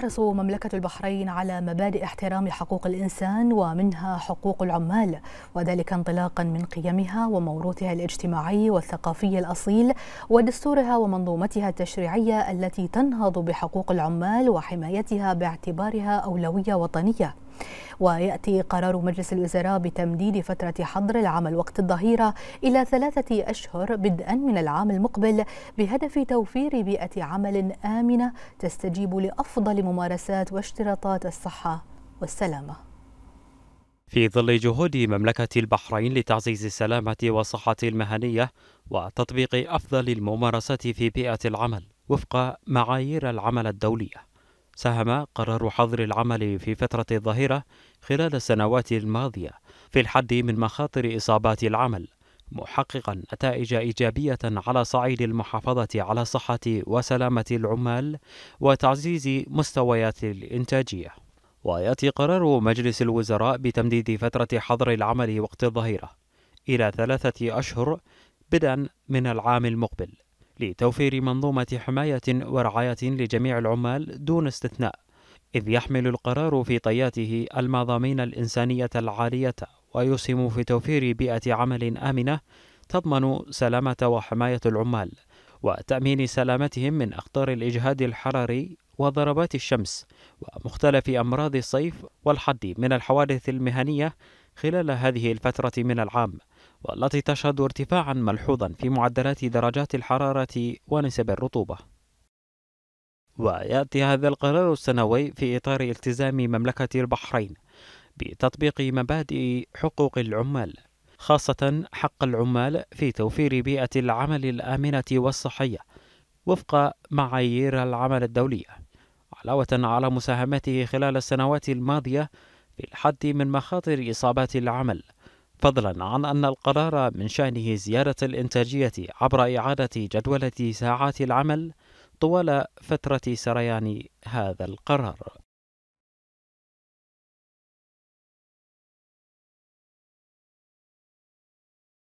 تحرص مملكة البحرين على مبادئ احترام حقوق الإنسان ومنها حقوق العمال وذلك انطلاقا من قيمها وموروثها الاجتماعي والثقافي الأصيل ودستورها ومنظومتها التشريعية التي تنهض بحقوق العمال وحمايتها باعتبارها أولوية وطنية ويأتي قرار مجلس الوزراء بتمديد فترة حظر العمل وقت الظهيرة إلى ثلاثة أشهر بدءا من العام المقبل بهدف توفير بيئة عمل آمنة تستجيب لأفضل ممارسات واشتراطات الصحة والسلامة في ظل جهود مملكة البحرين لتعزيز السلامة والصحة المهنية وتطبيق أفضل الممارسات في بيئة العمل وفق معايير العمل الدولية ساهم قرار حظر العمل في فترة الظهيرة خلال السنوات الماضية في الحد من مخاطر إصابات العمل محققا نتائج إيجابية على صعيد المحافظة على صحة وسلامة العمال وتعزيز مستويات الإنتاجية ويأتي قرار مجلس الوزراء بتمديد فترة حظر العمل وقت الظهيرة إلى ثلاثة أشهر بدءا من العام المقبل لتوفير منظومة حماية ورعاية لجميع العمال دون استثناء، إذ يحمل القرار في طياته المضامين الإنسانية العالية ويسهم في توفير بيئة عمل آمنة تضمن سلامة وحماية العمال، وتأمين سلامتهم من أخطار الإجهاد الحراري وضربات الشمس ومختلف أمراض الصيف والحد من الحوادث المهنية خلال هذه الفترة من العام والتي تشهد ارتفاعا ملحوظا في معدلات درجات الحرارة ونسب الرطوبة ويأتي هذا القرار السنوي في إطار التزام مملكة البحرين بتطبيق مبادئ حقوق العمال خاصة حق العمال في توفير بيئة العمل الآمنة والصحية وفق معايير العمل الدولية علاوة على مساهمته خلال السنوات الماضية للحد من مخاطر إصابات العمل فضلا عن أن القرار من شأنه زيادة الإنتاجية عبر إعادة جدولة ساعات العمل طوال فترة سريان هذا القرار